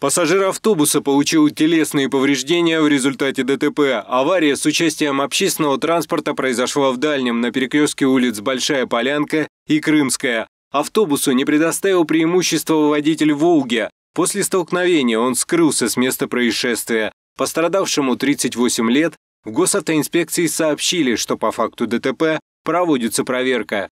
Пассажир автобуса получил телесные повреждения в результате ДТП. Авария с участием общественного транспорта произошла в Дальнем, на перекрестке улиц Большая Полянка и Крымская. Автобусу не предоставил преимущество водитель «Волги». После столкновения он скрылся с места происшествия. Пострадавшему 38 лет в госавтоинспекции сообщили, что по факту ДТП проводится проверка.